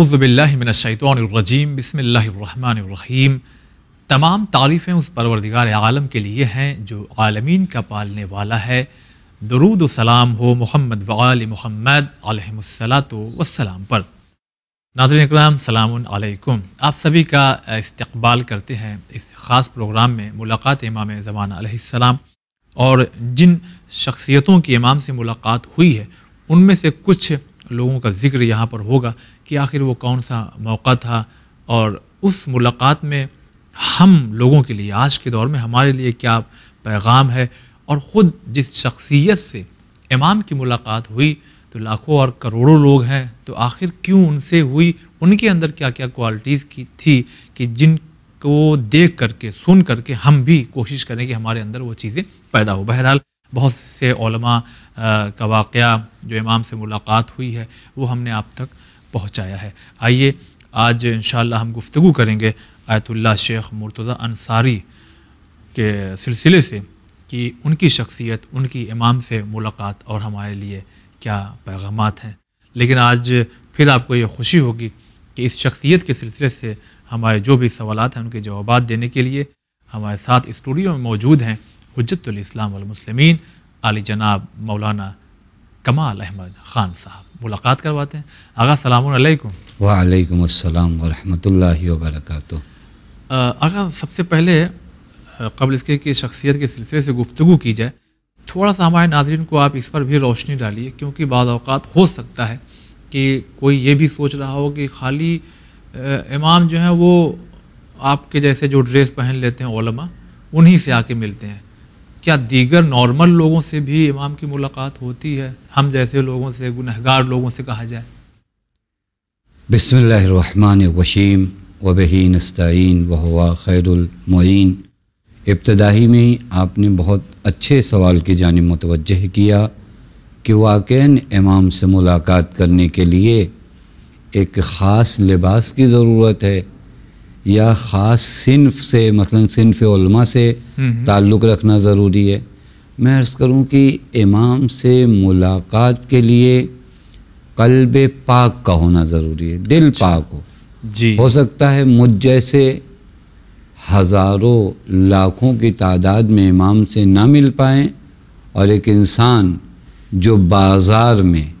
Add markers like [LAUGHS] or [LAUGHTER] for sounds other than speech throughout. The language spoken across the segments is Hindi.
अज़बिल्लिमिनशैतरजीम बसमीम तमाम तारीफ़ें उस परवरदिगार आलम के लिए हैं जो आलमीन का पालने वाला है दरूद सलाम हो मोहम्मद वाल मोहम्मद आलमसलात पर नाजर इक्राम सलामकुम आप सभी का इस्तबाल करते हैं इस ख़ास प्रोग्राम में मुलाकात इमाम ज़माना और जिन शख्सियतों की इमाम से मुलाकात हुई है उनमें से कुछ लोगों का जिक्र यहाँ पर होगा कि आखिर वो कौन सा मौका था और उस मुलाकात में हम लोगों के लिए आज के दौर में हमारे लिए क्या पैगाम है और ख़ुद जिस शख्सियत से इमाम की मुलाकात हुई तो लाखों और करोड़ों लोग हैं तो आखिर क्यों उनसे हुई उनके अंदर क्या क्या क्वालिटीज़ की थी कि जिनको देख करके सुन करके हम भी कोशिश करें कि हमारे अंदर वो चीज़ें पैदा हो बहरहाल बहुत से ओलमा का वाक़ जो इमाम से मुलाकात हुई है वो हमने आप तक पहुँचाया है आइए आज इन हम गुफ्तु करेंगे आयतुल्ला शेख मुर्तज़ा अंसारी के सिलसिले से कि उनकी शख्सियत उनकी इमाम से मुलाकात और हमारे लिए क्या पैगाम हैं लेकिन आज फिर आपको ये खुशी होगी कि इस शख्सियत के सिलसिले से हमारे जो भी सवाल हैं उनके जवाब देने के लिए हमारे साथ स्टूडियो में मौजूद हैं हजतलाम मुसलमिन आली जनाब मौलाना कमाल अहमद ख़ान साहब मुलाकात करवाते हैं आगा सलाम वालेकुम अस्सलाम वरहमतुल्लाहि वबरकातुहू आगा सबसे पहले कबल इसके कि शख्सियत के सिलसिले से गुफ्तु की जाए थोड़ा सा हमारे नाजरन को आप इस पर भी रोशनी डालिए क्योंकि बाज़ात हो सकता है कि कोई ये भी सोच रहा हो कि खाली इमाम जो हैं वो आपके जैसे जो ड्रेस पहन लेते हैं उन्हीं से आके मिलते हैं क्या दीगर नॉर्मल लोगों से भी इमाम की मुलाकात होती है हम जैसे लोगों से गुनहगार लोगों से कहा जाए बसमीम वबही नस्तीन वहवा खैरमोन इब्तदाही में ही आपने बहुत अच्छे सवाल की जानब मुतवजह किया कि वाकन इमाम से मुलाकात करने के लिए एक ख़ास लिबास की ज़रूरत है या ख़ास सिनफ से मतलब सिनफ उलमा से ताल्लुक़ रखना ज़रूरी है मैं अर्ज़ करूँ कि इमाम से मुलाकात के लिए कल्ब पाक का होना ज़रूरी है दिल अच्छा। पाक हो जी हो सकता है मुझ जैसे हज़ारों लाखों की तादाद में इमाम से ना मिल पाए और एक इंसान जो बाज़ार में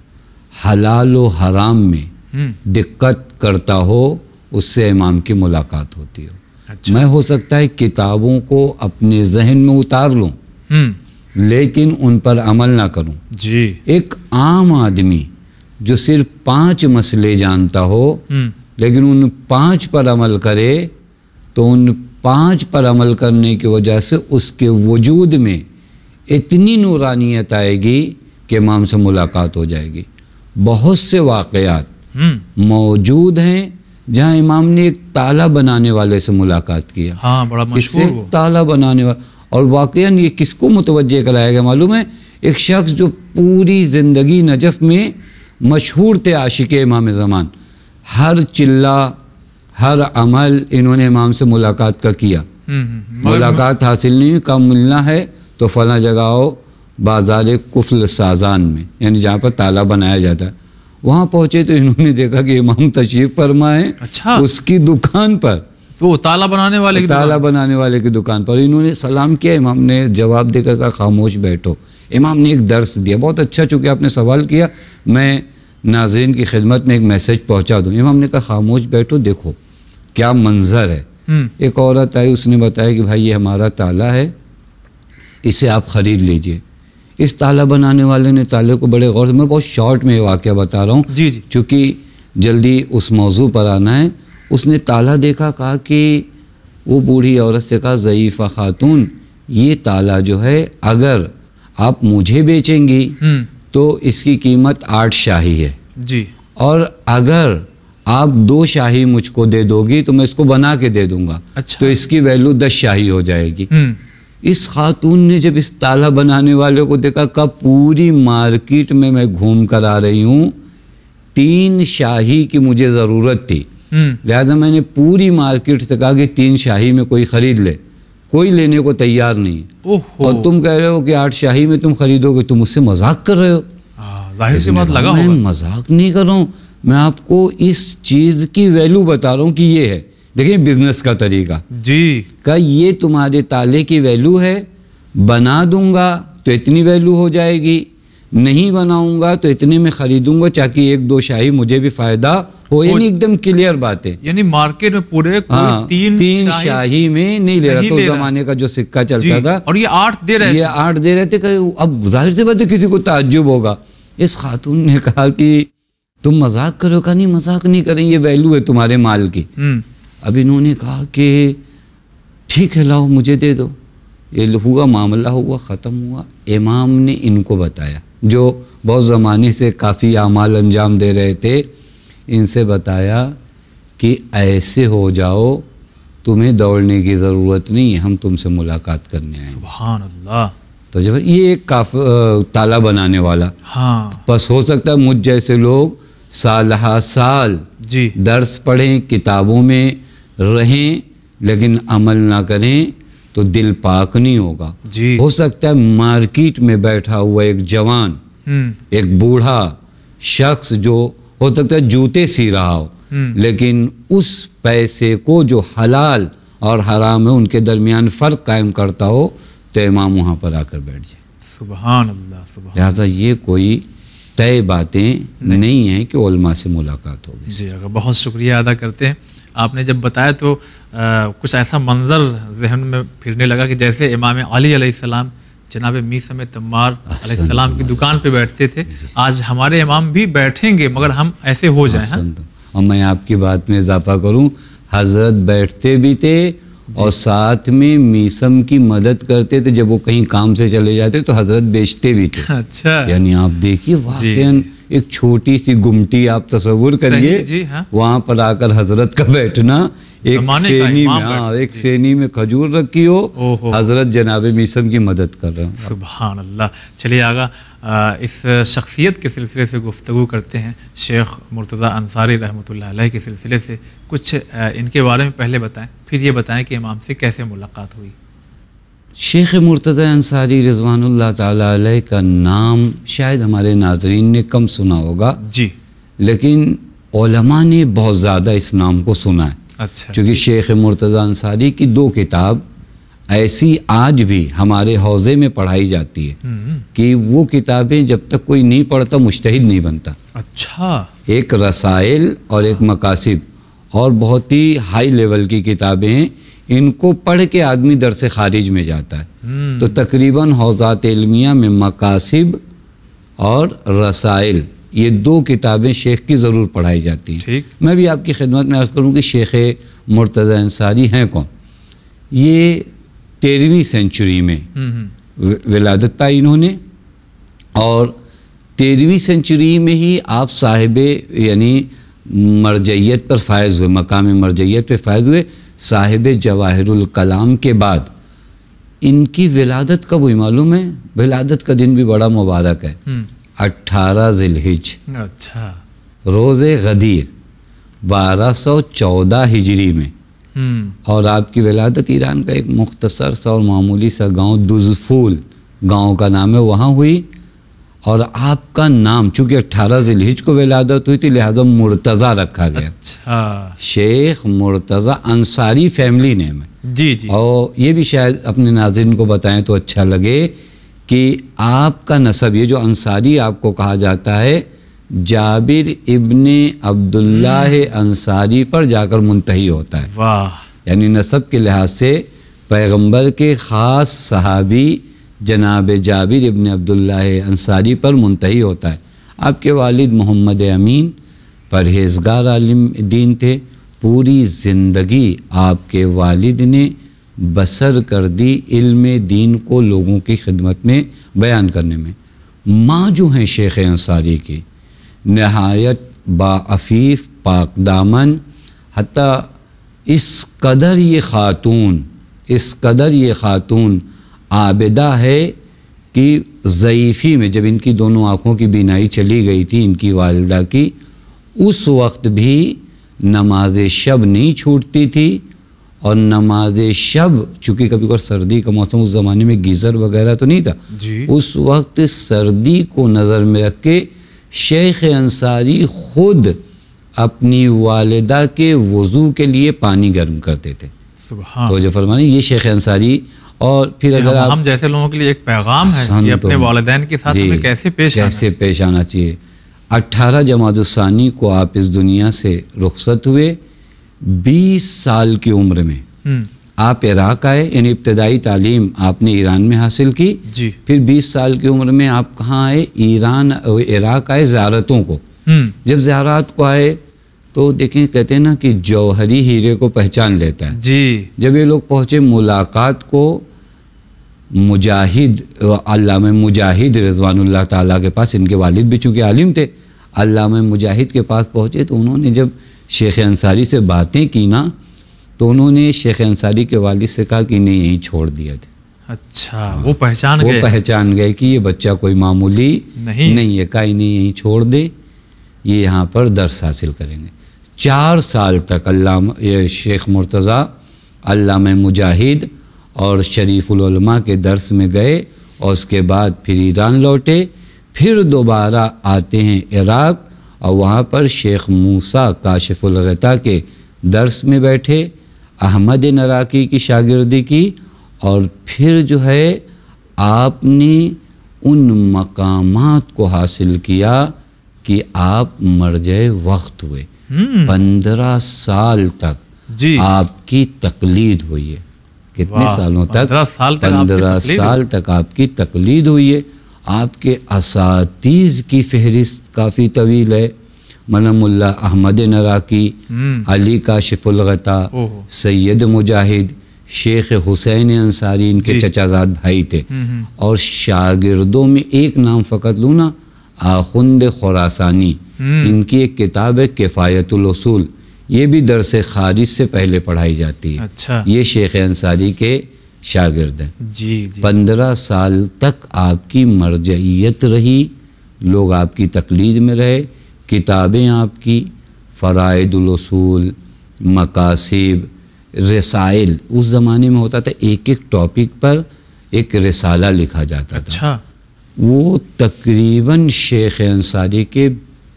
हलाल व हराम में हम्म। दिक्कत करता हो उससे इमाम की मुलाकात होती हो अच्छा। मैं हो सकता है किताबों को अपने जहन में उतार लूँ हम्म। लेकिन उन पर अमल ना करूँ जी एक आम आदमी जो सिर्फ पांच मसले जानता हो हम्म। लेकिन उन पांच पर अमल करे तो उन पांच पर अमल करने की वजह से उसके वजूद में इतनी नूरानियत आएगी कि इमाम से मुलाकात हो जाएगी बहुत से वाक़ात हम्म। मौजूद हैं जहाँ इमाम ने एक ताला बनाने वाले से मुलाकात किया हाँ बड़ा इससे ताला बनाने वाला और वाकया ये किसको मुतवजह कराया गया मालूम है एक शख्स जो पूरी ज़िंदगी नजफ़ में मशहूर थे आशिक इमाम ज़मान हर चिल्ला हर अमल इन्होंने इमाम से मुलाकात का किया हम्म, हम्म, हम्म। मुलाकात हासिल नहीं कम मिलना है तो फला जगह आओ बाजार कुफल साजान में यानी जहाँ पर ताला बनाया जाता है वहाँ पहुंचे तो इन्होंने देखा कि इमाम तशरीफ फरमाए अच्छा उसकी दुकान पर तो वो ताला बनाने वाले की ताला बनाने वाले की दुकान पर इन्होंने सलाम किया इमाम ने जवाब देकर कहा खामोश बैठो इमाम ने एक दर्स दिया बहुत अच्छा चूंकि आपने सवाल किया मैं नाजरन की खिदमत में एक मैसेज पहुँचा दूँ इमाम ने कहा खामोश बैठो देखो क्या मंजर है हम्म। एक औरत आई उसने बताया कि भाई ये हमारा ताला है इसे आप ख़रीद लीजिए इस ताला बनाने वाले ने ताले को बड़े गौर से मैं बहुत शॉर्ट में ये वाक्य बता रहा हूँ जी जी चूँकि जल्दी उस मौजू पर आना है उसने ताला देखा कहा कि वो बूढ़ी औरत से कहा ज़यीफ़ा ख़ातून ये ताला जो है अगर आप मुझे बेचेंगी हम्म। तो इसकी कीमत आठ शाही है जी और अगर आप दो शाही मुझको दे दोगी तो मैं इसको बना के दे दूंगा अच्छा। तो इसकी वैल्यू दस शाही हो जाएगी हम्म। इस खातून ने जब इस ताला बनाने वाले को देखा कहा पूरी मार्केट में मैं घूम कर आ रही हूँ तीन शाही की मुझे ज़रूरत थी हम्म। लिहाजा मैंने पूरी मार्केट से कहा कि तीन शाही में कोई ख़रीद ले कोई लेने को तैयार नहीं और तुम कह रहे हो कि आठ शाही में तुम खरीदोगे तुम उससे मजाक कर रहे हो जाहिर सी बात लगा मैं मजाक नहीं कर रहा हूँ मैं आपको इस चीज़ की वैल्यू बता रहा हूँ कि ये है देखिए बिजनेस का तरीका जी का ये तुम्हारे ताले की वैल्यू है बना दूंगा तो इतनी वैल्यू हो जाएगी नहीं बनाऊंगा तो इतने में खरीदूंगा ताकि एक दो शाही मुझे भी फायदा हो यानी एकदम क्लियर बात है यानी मार्केट में पूरे हाँ, तीन, तीन शाही, शाही में नहीं ले रहा था तो जमाने का जो सिक्का चलता था और ये आठ दे रहे ये आठ दे रहे थे अब जाहिर सी बात है किसी को ताजुब होगा इस खातून ने कहा कि तुम मजाक करो का नहीं मजाक नहीं करें ये वैल्यू है तुम्हारे माल की हम्म। अब इन्होंने कहा कि ठीक है लाओ मुझे दे दो ये हुआ मामला हुआ ख़त्म हुआ इमाम ने इनको बताया जो बहुत ज़माने से काफ़ी आमाल अंजाम दे रहे थे इनसे बताया कि ऐसे हो जाओ तुम्हें दौड़ने की ज़रूरत नहीं हम तुमसे मुलाकात करने आए सुबहान अल्लाह तो जब ये एक काफ ताला बनाने वाला हाँ बस हो सकता है मुझ जैसे लोग साल हा साल जी दर्स पढ़ें किताबों में रहें लेकिन अमल ना करें तो दिल पाक नहीं होगा जी हो सकता है मार्केट में बैठा हुआ एक जवान हम्म। एक बूढ़ा शख्स जो हो सकता है जूते सी रहा हो हम्म। लेकिन उस पैसे को जो हलाल और हराम है उनके दरमियान फ़र्क कायम करता हो तो इमाम वहाँ पर आकर बैठ जाए सुबह लिहाजा ये कोई तय बातें नहीं, नहीं है कि उलमा से मुलाकात होगी जी बहुत शुक्रिया अदा करते हैं आपने जब बताया तो आ, कुछ ऐसा मंजर जहन में फिरने लगा कि जैसे इमाम अली जनाब मीसम तम्मार सलाम की दुकान पे बैठते थे आज हमारे इमाम भी बैठेंगे मगर हम ऐसे हो जाए हाँ? और मैं आपकी बात में इजाफा करूँ हजरत बैठते भी थे और साथ में मीसम की मदद करते थे जब वो कहीं काम से चले जाते तो हजरत बेचते भी थे अच्छा यानी आप देखिए वाकई एक छोटी सी गुमटी आप तस्वुर करिए हाँ? वहाँ पर आकर हजरत का बैठना एक सेनी में हाँ एक सेनी में खजूर रखी हो हजरत जनाब मीसम की मदद कर रहे हैं सुबह अल्लाह चलिए आगा आ, इस शख्सियत के सिलसिले से गुफ्तु करते हैं शेख मुर्तज़ा अंसारी रहमत के सिलसिले से कुछ आ, इनके बारे में पहले बताएं फिर ये बताएं कि इमाम से कैसे मुलाकात हुई शेख मुर्तज़ा अंसारी रिजवानुल्लाह ताला का नाम शायद हमारे नाजरीन ने कम सुना होगा जी लेकिन ओलमा ने बहुत ज़्यादा इस नाम को सुना है अच्छा क्योंकि शेख मुर्तज़ा अंसारी की दो किताब ऐसी आज भी हमारे हौजे में पढ़ाई जाती है हम्म, हम्म। कि वो किताबें जब तक कोई नहीं पढ़ता मुश्तिद नहीं बनता अच्छा एक रसायल और एक मकासिब और बहुत ही हाई लेवल की किताबें हैं इनको पढ़ के आदमी दर से खारिज में जाता है हम्म। तो तकरीबन हौजात इलमिया में मकासिब और रसाइल ये दो किताबें शेख की ज़रूर पढ़ाई जाती हैं मैं भी आपकी खिदमत में अर्ज़ करूँ कि शेख मुर्तज़ा अंसारी हैं कौन ये तेरहवीं सेंचुरी में हम्म, हम्म। विलादत पाई इन्होंने और तेरहवीं सेंचुरी में ही आप साहिब यानी मरजैत पर फायज़ हुए मकाम मरजैत पर फायज़ हुए साहिब जवाहरुल कलाम के बाद इनकी विलादत कब हुई मालूम है विलादत का दिन भी बड़ा मुबारक है हम्म। अट्ठारह जिलहिज अच्छा रोज़े गदीर बारह सौ चौदह हिजरी में हम्म। और आपकी विलादत ईरान का एक मुख्तसर सा और मामूली सा गांव दुजफूल गांव का नाम है वहाँ हुई और आपका नाम चूंकि अट्ठारह जिलहिज को विलादत हुई थी लिहाजा मुर्तज़ा रखा गया अच्छा। शेख मुर्तज़ा अंसारी फैमिली नेम है जी जी और ये भी शायद अपने नाजिन को बताएं तो अच्छा लगे कि आपका नसब ये जो अंसारी आपको कहा जाता है जाबिर इबन अब्दुल्ला हम्म। अंसारी पर जाकर मुंतही होता है वाह यानी नसब के लिहाज से पैगम्बर के ख़ास सहाबी जनाब जाबिर इबन अब्दुल्ला अंसारी पर मुंतही होता है आपके वालिद मोहम्मद अमीन परहेजगार आलिम दीन थे पूरी ज़िंदगी आपके वालिद ने बसर कर दी इल्म दीन को लोगों की खिदमत में बयान करने में माँ जो हैं शेख अंसारी की नहायत बाफ़ीफ़ पाक दामन हती इस कदर ये ख़ातून इस कदर ये ख़ातून आबदा है कि ज़यीफ़ी में जब इनकी दोनों आँखों की बीनाई चली गई थी इनकी वालदा की उस वक्त भी नमाज शब नहीं छूटती थी और नमाज शब चूँकि कभी कभार सर्दी का मौसम उस ज़माने में गीज़र वगैरह तो नहीं था उस वक्त सर्दी को नज़र में रख के शेख अंसारी खुद अपनी वालदा के वज़ू के लिए पानी गर्म करते थे तो जो फरमाने ये शेख अंसारी और फिर अगर हम, हम जैसे लोगों के लिए एक पैगाम है कि अपने वालदेन के साथ हमें कैसे पेश कैसे आना पेश आना चाहिए अट्ठारह जमातानी को आप इस दुनिया से रुखसत हुए बीस साल की उम्र में हम्म। आप इराक आए यानी इब्तदाई तालीम आपने ईरान में हासिल की जी। फिर 20 साल की उम्र में आप कहाँ आए ईरान इराक आए ज्यारतों को हम्म। जब ज्यारत को आए तो देखें कहते हैं ना कि जौहरी हीरे को पहचान लेता है जी जब ये लोग पहुंचे मुलाकात को मुजाहिद अल्लाम मुजाहिद रजवानुल्लाह ताला के पास इनके वालिद भी चूँकि आलिम थे अल्लाम मुजाहिद के पास पहुँचे तो उन्होंने जब शेख अंसारी से बातें की ना तो उन्होंने शेख अंसारी के वालिद से कहा कि नहीं यहीं छोड़ दिया थे अच्छा हाँ। वो पहचान वो गए पहचान गए कि ये बच्चा कोई मामूली नहीं नहीं है का इन्हें यहीं छोड़ दे ये यहाँ पर दर्स हासिल करेंगे चार साल तक अल्लाह शेख मुर्तज़ा अल्लाह मुजाहिद और शरीफुलमा के दर्स में गए और उसके बाद फिर ईरान लौटे फिर दोबारा आते हैं इराक़ और वहाँ पर शेख मूसा काशफुलगता के दर्स में बैठे अहमद नराकी की शागिर्दी की और फिर जो है आपने उन मकामात को हासिल किया कि आप जाए वक्त हुए हम्म। पंद्रह साल तक जी आपकी तकलीद हुई है कितने सालों तक पंद्रह साल तक आपकी तकलीद हुई है आपके असातीज़ की फहरिस्त काफ़ी तवील है मनमुल्ला अहमद नराकी हम्म। अली का शिफुलगता सैयद मुजाहिद शेख हुसैन अंसारी इनके चचाजाद भाई थे हम्म, हम्म। और शागिर्दों में एक नाम फ़कत लूँ ना आखुंद खुरासानी इनकी एक किताब है किफ़ायतुलसूल ये भी दरस खारिज से पहले पढ़ाई जाती है अच्छा ये शेख अंसारी के शागिर्द हैं जी, जी। पंद्रह साल तक आपकी मरजियत रही लोग आपकी तकलीद में रहे किताबें आपकी फ़रादलसूल मकासिब रसाइल उस ज़माने में होता था एक एक टॉपिक पर एक रसाला लिखा जाता अच्छा। था वो तकरीबन शेख अंसारी के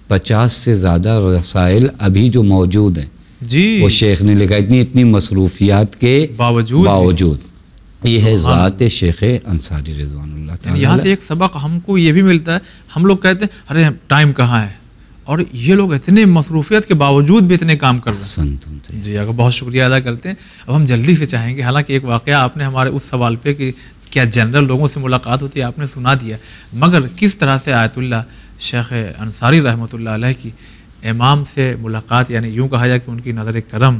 पचास से ज़्यादा रसायल अभी जो मौजूद हैं जी वो शेख ने लिखा इतनी इतनी मसरूफियात के बावजूद बावजूद ये है ज़ात शेख अंसारी रिजवान यहाँ से एक सबक हमको ये भी मिलता है हम लोग कहते हैं अरे टाइम कहाँ है और ये लोग इतने मसरूफियत के बावजूद भी इतने काम कर रहे हैं जी अगर बहुत शुक्रिया अदा करते हैं अब हम जल्दी से चाहेंगे हालांकि एक वाक़ आपने हमारे उस सवाल पे कि क्या जनरल लोगों से मुलाकात होती है आपने सुना दिया मगर किस तरह से आयतुल्ला शेख अंसारी रहमत ला की इमाम से मुलाकात यानी यूँ कहा जाए कि उनकी नज़र कदम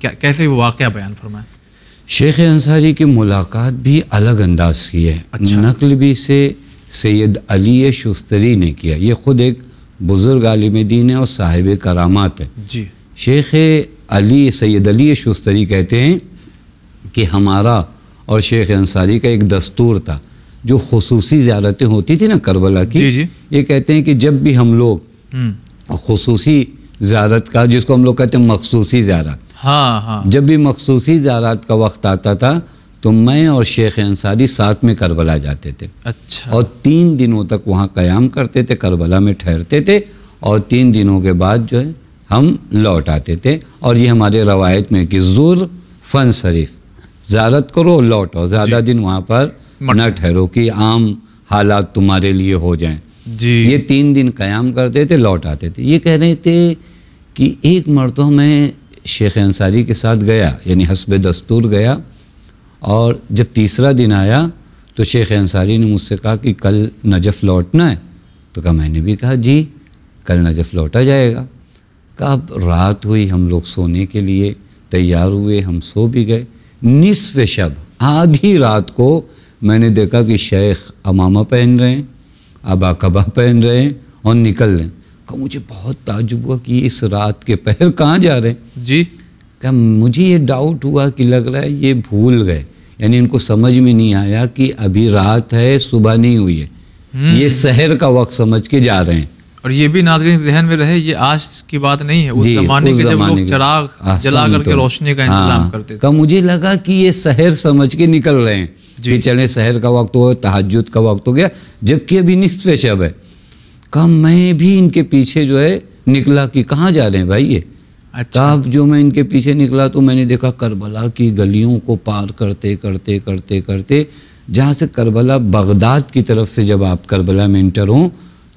क्या कैसे वो वाक़ बयान फरमाएँ शेख अंसारी की मुलाकात भी अलग अंदाज की है अच्छा। नकल भी से सैद अली शस्तरी ने किया ये ख़ुद एक बुज़ुर्ग आलिम दीन है और साहिब करामात है जी शेख अली सैद अली शस्तरी कहते हैं कि हमारा और शेख अंसारी का एक दस्तूर था जो खसूसी ज्यारतें होती थी ना करबला की जी जी। ये कहते हैं कि जब भी हम लोग हम्म। खसूसी ज्यारत का जिसको हम लोग कहते हैं मखसूसी ज्यारत हाँ हाँ जब भी मखसूसी ज्यारत का वक्त आता था तो मैं और शेख अंसारी साथ में करबला जाते थे अच्छा और तीन दिनों तक वहाँ क़याम करते थे करबला में ठहरते थे और तीन दिनों के बाद जो है हम लौट आते थे और ये हमारे रवायत में कि जुर फन शरीफ ज्यारत करो लौटो ज़्यादा दिन वहाँ पर न ठहरो कि आम हालात तुम्हारे लिए हो जाएं जी ये तीन दिन क़याम करते थे लौट आते थे ये कह रहे थे कि एक मरतबा तो मैं शेख अंसारी के साथ गया यानी हसब दस्तूर गया और जब तीसरा दिन आया तो शेख अंसारी ने मुझसे कहा कि कल नजफ़ लौटना है तो कहा मैंने भी कहा जी कल नजफ़ लौटा जाएगा कहा अब रात हुई हम लोग सोने के लिए तैयार हुए हम सो भी गए निसफ शब आधी रात को मैंने देखा कि शेख अमामा पहन रहे हैं आबा कबा पहन रहे हैं और निकल रहे हैं कहा मुझे बहुत ताजुब हुआ कि इस रात के पहर कहाँ जा रहे हैं जी क्या मुझे ये डाउट हुआ कि लग रहा है ये भूल गए यानी इनको समझ में नहीं आया कि अभी रात है सुबह नहीं हुई है हम्म। ये शहर का वक्त समझ के जा रहे हैं और ये भी नादरी जहन में रहे ये आज की बात नहीं है उस जमाने के जब लोग चराग जला करके तो। रोशनी का हाँ। इंतजाम करते थे मुझे लगा कि ये शहर समझ के निकल रहे हैं जी चले शहर का वक्त हो तहजद का वक्त हो गया जबकि अभी निस्फ शब है कहा मैं भी इनके पीछे जो है निकला कि कहाँ जा रहे हैं भाई ये अच्छा तब जो मैं इनके पीछे निकला तो मैंने देखा करबला की गलियों को पार करते करते करते करते जहाँ से करबला बगदाद की तरफ से जब आप करबला में इंटर हों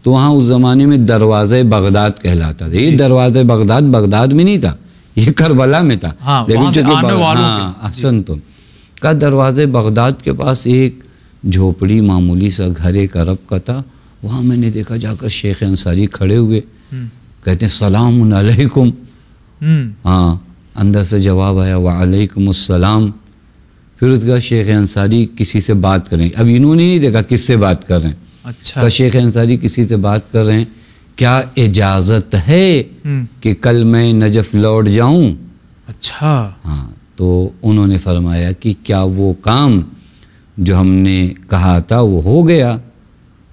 तो वहाँ उस ज़माने में दरवाज़ बगदाद कहलाता था ये दरवाज़ बगदाद बगदाद में नहीं था ये करबला में था हाँ, लेकिन चूंकि हाँ असन तुम तो। का दरवाज़े बगदाद के पास एक झोपड़ी मामूली सा घर एक अरब का था वहाँ मैंने देखा जाकर शेख अंसारी खड़े हुए हम्म। कहते हैं सलाम अलैकुम हम्म। हाँ अंदर से जवाब आया अस्सलाम फिर उसका शेख अंसारी किसी से बात करें अब इन्होंने नहीं देखा किससे बात कर रहे हैं अच्छा शेख अंसारी किसी से बात कर रहे हैं क्या इजाज़त है हम्म। कि कल मैं नजफ लौट जाऊं अच्छा हाँ तो उन्होंने फरमाया कि क्या वो काम जो हमने कहा था वो हो गया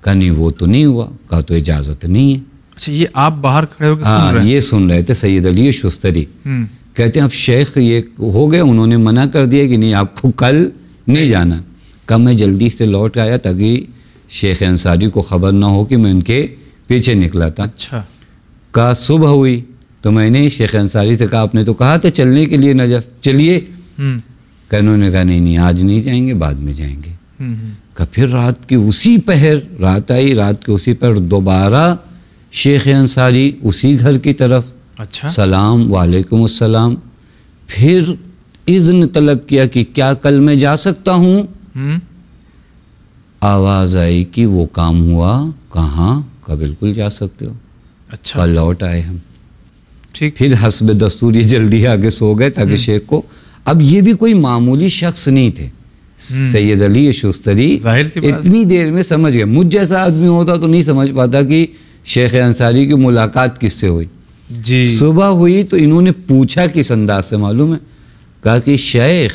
कहा नहीं वो तो नहीं हुआ कहा तो इजाज़त नहीं है अच्छा ये आप बाहर खड़े होकर हाँ ये सुन रहे थे सैयद अली शुस्तरी हम्म। कहते हैं अब शेख ये हो गया उन्होंने मना कर दिया कि नहीं आपको कल नहीं जाना कब मैं जल्दी से लौट आया ताकि शेख अंसारी को ख़बर ना हो कि मैं उनके पीछे निकला था अच्छा का सुबह हुई तो मैंने शेख अंसारी से कहा आपने तो कहा था चलने के लिए नजफ चलिए उन्होंने हम्म। कहा नहीं नहीं आज नहीं जाएंगे बाद में जाएंगे हम्म, हम्म। कहा फिर रात की उसी पहर रात आई रात के उसी पहर दोबारा शेख अंसारी उसी घर की तरफ अच्छा सलाम वालेकुम अस्सलाम फिर इज़्न तलब किया कि क्या कल मैं जा सकता हूँ आवाज़ आई कि वो काम हुआ कहाँ का बिल्कुल जा सकते हो अच्छा लौट आए हम ठीक फिर हसब दस्तूर ये जल्दी आके सो गए ताकि हम्म। शेख को अब ये भी कोई मामूली शख्स नहीं थे हम्म। सैयद अली शुस्तरी इतनी देर में समझ गए मुझ जैसा आदमी होता तो नहीं समझ पाता कि शेख अंसारी की मुलाकात किससे हुई जी सुबह हुई तो इन्होंने पूछा किस अंदाज से मालूम है कहा कि शेख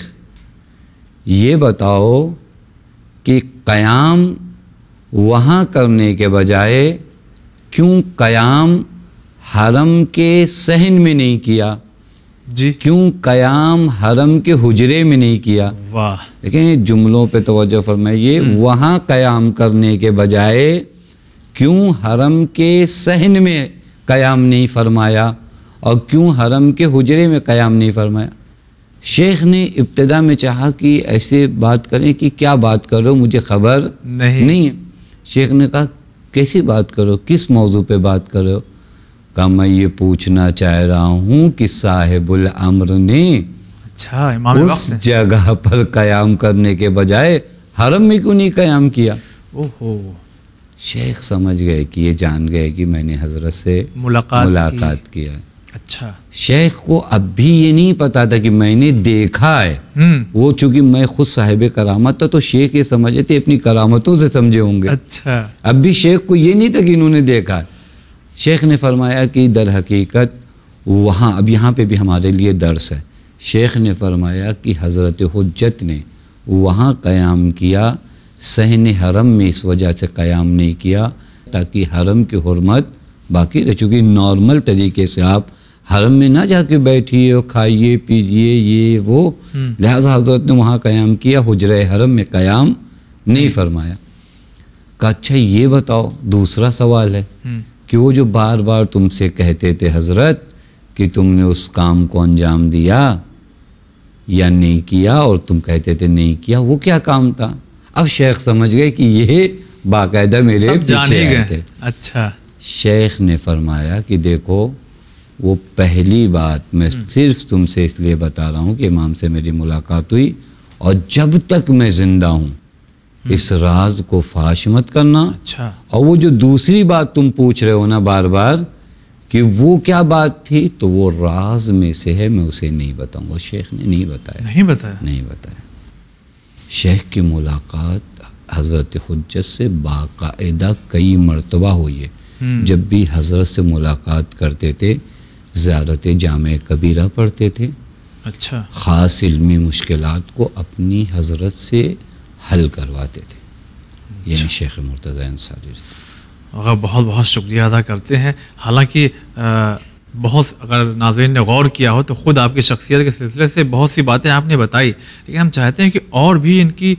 ये बताओ कि क़याम वहाँ करने के बजाय क्यों क़याम हरम के सहन में नहीं किया जी क्यों कयाम हरम के हुजरे में नहीं किया वाह देखें जुमलों पे तवज्जो फरमाइए हम्म। वहाँ कयाम करने के बजाय क्यों हरम के सहन में कयाम नहीं फरमाया और क्यों हरम के हुजरे में कयाम नहीं फरमाया शेख ने इब्तदा में चाहा कि ऐसे बात करें कि क्या बात करो मुझे खबर नहीं नहीं है शेख ने कहा कैसी बात करो किस मौजू पे बात करो का मैं ये पूछना चाह रहा हूँ कि साहेबुल अम्र ने अच्छा उस जगह पर कयाम करने के बजाय हरम में क्यों नहीं कयाम किया ओहो शेख समझ गए कि ये जान गए कि मैंने हजरत से मुलाकात मुलाकात किया अच्छा शेख को अब भी ये नहीं पता था कि मैंने देखा है हम्म। वो चूंकि मैं खुद साहेब करामत था तो शेख ये समझे थे अपनी करामतों से समझे होंगे अच्छा अब भी शेख को ये नहीं था कि इन्होंने देखा है शेख ने फरमाया कि दर हकीकत वहाँ अब यहाँ पे भी हमारे लिए दर्स है शेख ने फरमाया कि हज़रत हजत ने वहाँ क़याम किया सहन हरम में इस वजह से क़याम नहीं किया ताकि हरम की हरमत बाकी रह चूँकि नॉर्मल तरीके से आप हरम में ना जाके बैठिए और खाइए पीजिए ये वो हम्म। लिहाजा हजरत ने वहाँ क़याम किया हजर हरम में क़याम नहीं फरमाया का अच्छा ये बताओ दूसरा सवाल है हम्म। कि वो जो बार बार तुमसे कहते थे हज़रत कि तुमने उस काम को अंजाम दिया या नहीं किया और तुम कहते थे नहीं किया वो क्या काम था अब शेख समझ गए कि ये बाकायदा मेरे पीछे गए थे अच्छा शेख ने फरमाया कि देखो वो पहली बात मैं हम्म। सिर्फ तुमसे इसलिए बता रहा हूँ कि इमाम से मेरी मुलाकात हुई और जब तक मैं ज़िंदा हूँ इस राज को फाश मत करना अच्छा और वो जो दूसरी बात तुम पूछ रहे हो ना बार बार कि वो क्या बात थी तो वो राज में से है मैं उसे नहीं बताऊंगा शेख ने नहीं बताया नहीं बताया नहीं बताया शेख की मुलाकात हज़रत हजत से बाकायदा कई मरतबा हुई है हम्म। जब भी हज़रत से मुलाकात करते थे ज़्यारत जाम कबीरा पढ़ते थे अच्छा ख़ास इलमी मुश्किल को अपनी हजरत से हल करवाते थे यानी अच्छा। शेख मुर्तज़ा अंसारी अगर बहुत बहुत शुक्रिया अदा करते हैं हालांकि बहुत अगर नाजरन ने गौर किया हो तो ख़ुद आपकी शख्सियत के सिलसिले से बहुत सी बातें आपने बताई लेकिन हम चाहते हैं कि और भी इनकी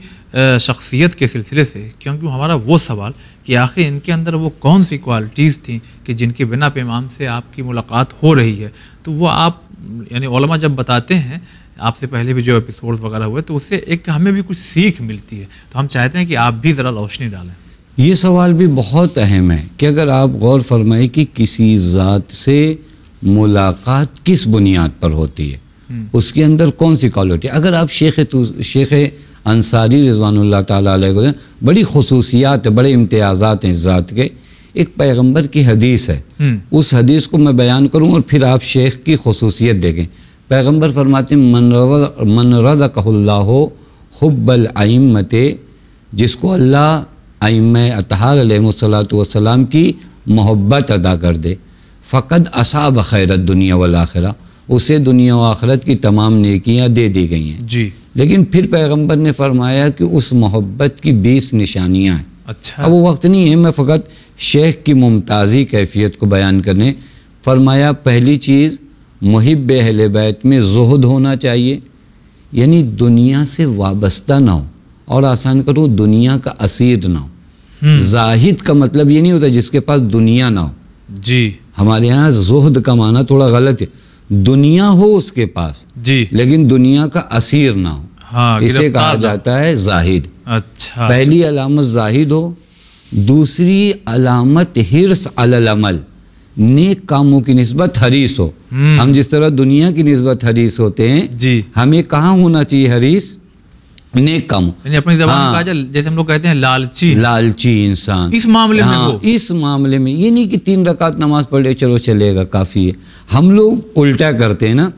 शख्सियत के सिलसिले से क्योंकि हमारा वो सवाल कि आखिर इनके अंदर वो कौन सी क्वालिटीज़ थी कि जिनके बिना पैमाम से आपकी मुलाकात हो रही है तो वो आप यानी जब बताते हैं आपसे पहले भी जो एपिसोड वगैरह हुए तो उससे एक हमें भी कुछ सीख मिलती है तो हम चाहते हैं कि आप भी ज़रा रोशनी डालें ये सवाल भी बहुत अहम है कि अगर आप गौर फरमाएं कि किसी ज़ात से मुलाकात किस बुनियाद पर होती है हम्म। उसके अंदर कौन सी क्वालिटी अगर आप शेख शेख अंसारी रिजवानल तैन बड़ी खसूसियात है बड़े इम्तियाज़ात हैं इस ज़ात के एक पैगम्बर की हदीस है हम्म। उस हदीस को मैं बयान करूँ और फिर आप शेख की खसूसियत देखें पैगम्बर फरमाते मन रज़ कहल्ला हब्बल आइमत जिसको अल्लाह आइम अतहारसलात की मोहब्बत अदा कर दे फ़कद असाब खैरत दुनिया आखिर उसे दुनिया व आखरत की तमाम नेकियां दे दी गई हैं जी लेकिन फिर पैगंबर ने फरमाया कि उस मोहब्बत की बीस निशानियाँ हैं अच्छा अब वो वक्त नहीं है मैं फ़कत शेख की मुमताज़ी कैफियत को बयान करने फरमाया पहली चीज़ महब अहल बैत में जहद होना चाहिए यानी दुनिया से वाबस्ता ना हो और आसान करो दुनिया का असीर ना हो हम्म। जाहिद का मतलब ये नहीं होता जिसके पास दुनिया ना हो जी हमारे यहाँ जहद का माना थोड़ा गलत है दुनिया हो उसके पास जी लेकिन दुनिया का असीर ना हो हाँ, इसे कहा जाता है जाहिद अच्छा पहली अलामत जाहिद हो दूसरी अलामत हिरस अलमल नेक कामों की नस्बत हरीस हो हम्म। हम जिस तरह दुनिया की नस्बत हरीस होते हैं जी हमें कहाँ होना चाहिए हरीस नेक काम अपनी हाँ, जैसे हम लोग कहते हैं लालची लालची इंसान इस मामले हाँ, में वो इस मामले में ये नहीं कि तीन रकात नमाज पढ़ ले चलो चलेगा काफी है हम लोग उल्टा करते हैं ना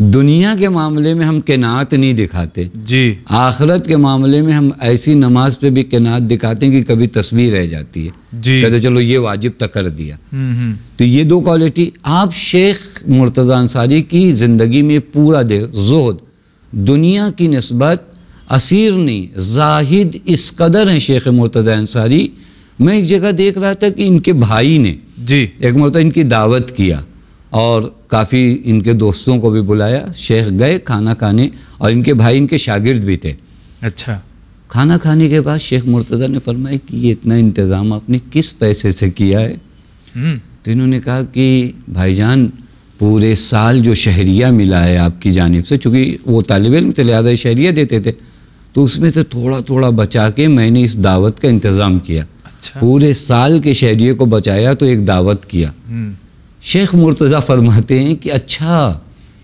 दुनिया के मामले में हम केनात नहीं दिखाते जी आखरत के मामले में हम ऐसी नमाज पे भी केनात दिखाते हैं कि कभी तस्वीर रह जाती है जी कहते चलो ये वाजिब तक कर दिया हम्म, हम्म। तो ये दो क्वालिटी आप शेख मुर्तज़ा अंसारी की ज़िंदगी में पूरा दे जोहद दुनिया की नस्बत असीर नहीं जाहिद इस कदर है शेख मुर्तज़ा अंसारी मैं एक जगह देख रहा था कि इनके भाई ने जी एक मरत इनकी दावत किया और काफ़ी इनके दोस्तों को भी बुलाया शेख गए खाना खाने और इनके भाई इनके शागिर्द भी थे अच्छा खाना खाने के बाद शेख मुर्तज़ा ने फरमाया कि ये इतना इंतज़ाम आपने किस पैसे से किया है हम्म। तो इन्होंने कहा कि भाईजान पूरे साल जो शहरिया मिला है आपकी जानब से चूँकि वो तालब इन थे लिहाजा शहरिया देते थे तो उसमें तो थोड़ा थोड़ा बचा के मैंने इस दावत का इंतज़ाम किया अच्छा। पूरे साल के शहरी को बचाया तो एक दावत किया हम्म। शेख मुर्तज़ा फरमाते हैं कि अच्छा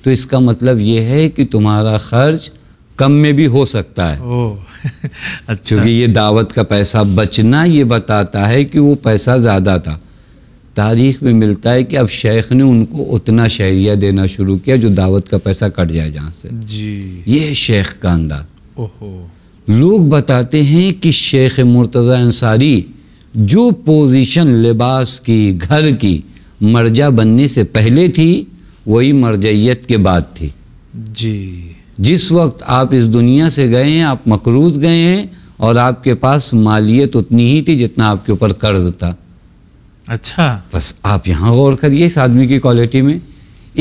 तो इसका मतलब ये है कि तुम्हारा खर्च कम में भी हो सकता है ओ, [LAUGHS] अच्छा क्योंकि ये दावत का पैसा बचना ये बताता है कि वो पैसा ज़्यादा था तारीख में मिलता है कि अब शेख ने उनको उतना शहरिया देना शुरू किया जो दावत का पैसा कट जाए जहाँ से जी ये शेख का अंदाज लोग बताते हैं कि शेख मुर्तज़ा अंसारी जो पोजीशन लिबास की घर की मर्जा बनने से पहले थी वही मर्जयत के बाद थी जी जिस वक्त आप इस दुनिया से गए हैं आप मकरूज गए हैं और आपके पास मालियत उतनी ही थी जितना आपके ऊपर कर्ज था अच्छा बस आप यहाँ गौर करिए इस आदमी की क्वालिटी में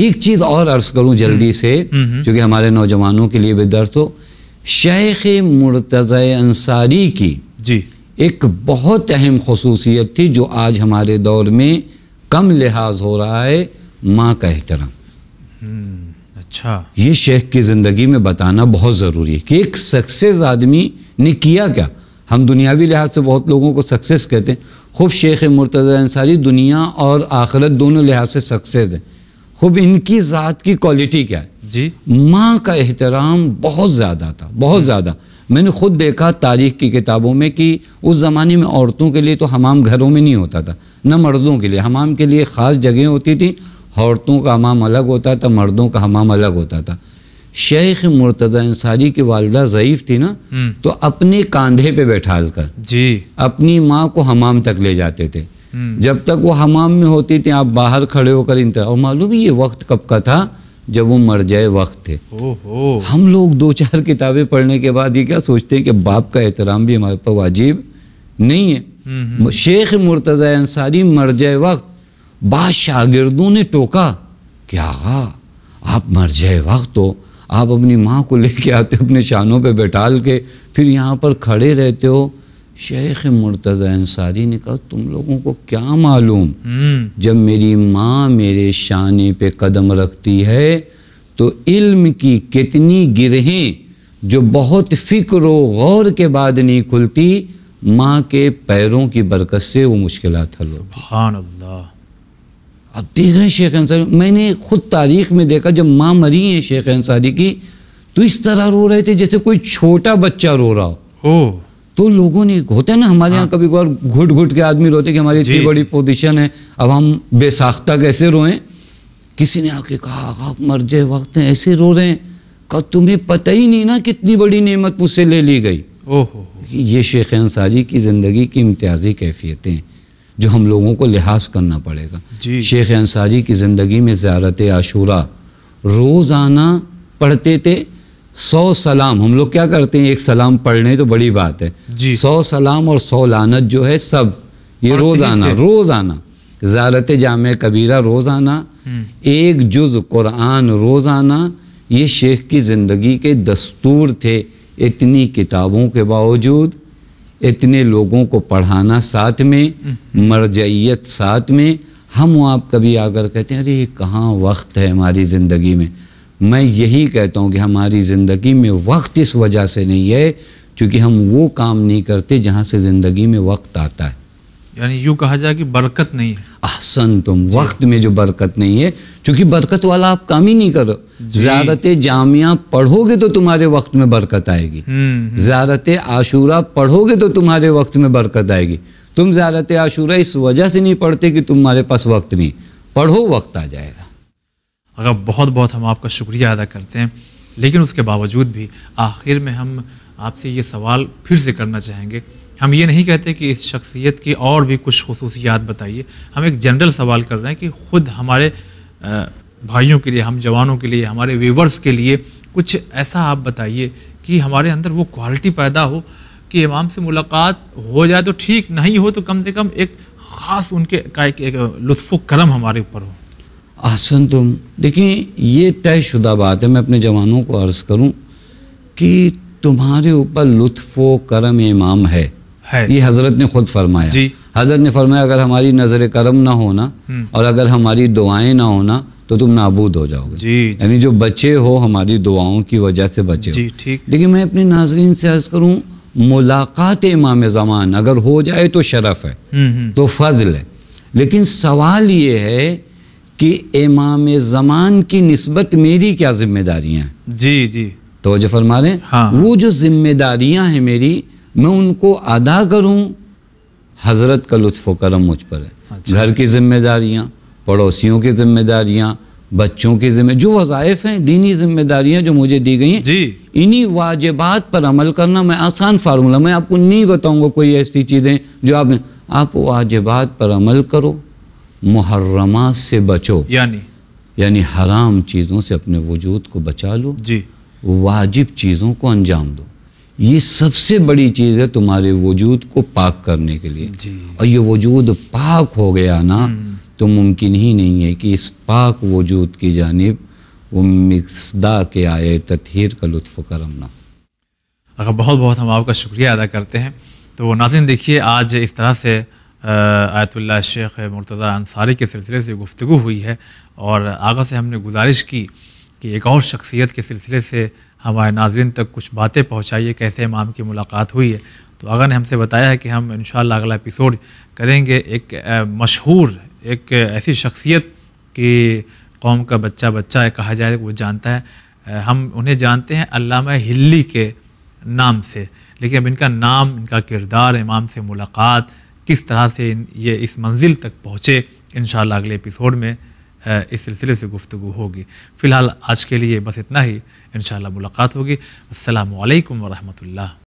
एक चीज़ और अर्ज करूँ जल्दी हम्म। से हम्म, हम्म। क्योंकि हमारे नौजवानों के लिए बेदर्थ हो शेख मुर्तज़ अंसारी की जी एक बहुत अहम खसूसियत थी जो आज हमारे दौर में कम लिहाज हो रहा है माँ का एहतराम हम्म, अच्छा ये शेख की ज़िंदगी में बताना बहुत ज़रूरी है कि एक सक्सेस आदमी ने किया क्या हम दुनियावी लिहाज से बहुत लोगों को सक्सेस कहते हैं खूब शेख मुर्तज़ा अंसारी दुनिया और आखिरत दोनों लिहाज से सक्सेस है खूब इनकी ज़ात की क्वालिटी क्या है जी माँ का एहतराम बहुत ज़्यादा था बहुत हम्म। ज़्यादा मैंने खुद देखा तारीख की किताबों में कि उस ज़माने में औरतों के लिए तो हमाम घरों में नहीं होता था न मर्दों के लिए हमाम के लिए ख़ास जगह होती थी औरतों का हमाम अलग होता था मर्दों का हमाम अलग होता था शेख मुर्तदा अंसारी की वालदा ज़यीफ़ थी ना हम्म। तो अपने कंधे पे बैठाल कर जी अपनी माँ को हमाम तक ले जाते थे हम्म। जब तक वो हमाम में होती थी आप बाहर खड़े होकर इंतजार और मालूम ये वक्त कब का था जब वो मर जाए वक्त थे हम लोग दो चार किताबें पढ़ने के बाद ये क्या सोचते हैं कि बाप का एहतराम भी हमारे पर वाजिब नहीं है शेख मुर्तज़ा अंसारी मर जाए वक्त बाद शागिर्दों ने टोका क्या आगा आप मर जाए वक्त हो तो आप अपनी माँ को लेके आते हो अपने शानों पे बैठाल के फिर यहाँ पर खड़े रहते हो शेख मुर्तज़ा अंसारी ने कहा तुम लोगों को क्या मालूम हम्म। जब मेरी माँ मेरे शाने पे कदम रखती है तो इल्म की कितनी गिरहें जो बहुत फ़िक्र गौर के बाद नहीं खुलती माँ के पैरों की बरकत से वो मुश्किल हल अल्लाह अब देख रहे हैं शेख अंसारी मैंने खुद तारीख में देखा जब माँ मरी है शेख अंसारी की तो इस तरह रो रहे थे जैसे कोई छोटा बच्चा रो रहा हो तो लोगों ने होता है ना हमारे यहाँ हाँ। कभी कभार घुट घुट के आदमी रोते कि हमारी इतनी बड़ी पोजिशन है अब हम बेसाख्ता कैसे रोएं किसी ने आके कहा आप मर्जे वक्त ऐसे रो रहे हैं कहा तुम्हें पता ही नहीं ना कितनी बड़ी नियमत मुझसे ले ली गई ओहो ये शेख अंसारी की ज़िंदगी की इम्तियाज़ी कैफियतें जो हम लोगों को लिहाज करना पड़ेगा शेख अंसारी की ज़िंदगी में ज़्यारत आशूरा रोज़ाना पढ़ते थे सौ सलाम हम लोग क्या करते हैं एक सलाम पढ़ने तो बड़ी बात है सौ सलाम और सौ लानत जो है सब ये रोज़ाना रोज़ाना ज़ारत जाम कबीरा रोज़ाना हम्म। एक जुज़ कुरान रोज़ाना ये शेख की ज़िंदगी के दस्तूर थे इतनी किताबों के बावजूद इतने लोगों को पढ़ाना साथ में हम्म। मरजैत साथ में हम आप कभी आकर कहते हैं अरे कहाँ वक्त है हमारी ज़िंदगी में मैं यही कहता हूँ कि हमारी ज़िंदगी में वक्त इस वजह से नहीं है क्योंकि हम वो काम नहीं करते जहाँ से ज़िंदगी में वक्त आता है यानी यूँ कहा जाए कि बरकत नहीं है अहसन तुम वक्त में जो बरकत नहीं है क्योंकि बरकत वाला आप काम ही नहीं करो ज्यारत जामिया पढ़ोगे तो तुम्हारे वक्त में बरकत आएगी हम्म, हम्म। ज्यारत आशूरा पढ़ोगे तो तुम्हारे वक्त में बरकत आएगी तुम ज्यारत आशूरा इस वजह से नहीं पढ़ते कि तुम्हारे पास वक्त नहीं पढ़ो वक्त आ जाएगा अगर बहुत बहुत हम आपका शुक्रिया अदा करते हैं लेकिन उसके बावजूद भी आखिर में हम आपसे ये सवाल फिर से करना चाहेंगे हम ये नहीं कहते कि इस शख्सियत की और भी कुछ खसूसियात बताइए हम एक जनरल सवाल कर रहे हैं कि ख़ुद हमारे भाइयों के लिए हम जवानों के लिए हमारे वेवर्स के लिए कुछ ऐसा आप बताइए कि हमारे अंदर वो क्वालिटी पैदा हो कि इमाम से मुलाकात हो जाए तो ठीक नहीं हो तो कम से कम एक ख़ास उनके का एक, एक लुत्फ़ हमारे ऊपर हो आसन तुम देखिए ये तयशुदा बात है मैं अपने जवानों को अर्ज़ करूँ कि तुम्हारे ऊपर लुफ्फ करम इमाम है, है। ये हज़रत ने खुद फरमाया जी हजरत ने फरमाया अगर हमारी नज़र करम ना होना हम्म। और अगर हमारी दुआएं ना होना तो तुम नाबूद हो जाओगे यानी जो बचे हो हमारी दुआओं की वजह से बचे जी, ठीक लेकिन मैं अपने नाजरीन से अर्ज करूँ मुलाकात इमाम ज़मान अगर हो जाए तो शरफ है हम्म, हम्म। तो फजल है लेकिन सवाल ये है कि इमाम ज़मान की नस्बत मेरी क्या जिम्मेदारियाँ हैं जी जी तो फरमा रहे हाँ। वो जो जिम्मेदारियाँ हैं मेरी मैं उनको अदा करूँ हज़रत का लुत्फ़ करम मुझ पर है अच्छा। घर की जिम्मेदारियाँ पड़ोसियों की जिम्मेदारियाँ बच्चों की जिम्मे जो वज़ाइफ हैं दीनी जिम्मेदारियाँ जो मुझे दी गई हैं जी इन्हीं वाजबात पर अमल करना मैं आसान फार्मूला मैं आपको नहीं बताऊँगा कोई ऐसी चीज़ें जो आपने आप वाजबात पर अमल करो मुहर्रमा से बचो यानी यानी हराम चीज़ों से अपने वजूद को बचा लो जी वाजिब चीज़ों को अंजाम दो ये सबसे बड़ी चीज़ है तुम्हारे वजूद को पाक करने के लिए और ये वजूद पाक हो गया ना हम्म। तो मुमकिन ही नहीं है कि इस पाक वजूद की जानब वो के आए तथहर का लुत्फ करम ना अगर बहुत बहुत हम आपका शुक्रिया अदा करते हैं तो नाजिन देखिए आज इस तरह से आयतुल्ला शेख मुर्तज़ा अंसारी के सिलसिले से गुफ्तु हुई है और आगा से हमने गुजारिश की कि एक और शख्सियत के सिलसिले से हमारे नाजरन तक कुछ बातें पहुँचाइए कैसे इमाम की मुलाकात हुई है तो अगर ने हमसे बताया है कि हम इन अगला एपिसोड करेंगे एक मशहूर एक ऐसी शख्सियत की कौम का बच्चा बच्चा कहा जाए वो जानता है हम उन्हें जानते हैं अल्लामा हिल्ली के नाम से लेकिन अब इनका नाम इनका किरदार इमाम से मुलाकात किस तरह से ये इस मंजिल तक पहुँचे इन अगले एपिसोड में اس سلسلے سے گفتگو ہوگی فی الحال آج کے لیے بس اتنا ہی انشاءاللہ ملاقات ہوگی السلام علیکم ورحمۃ اللہ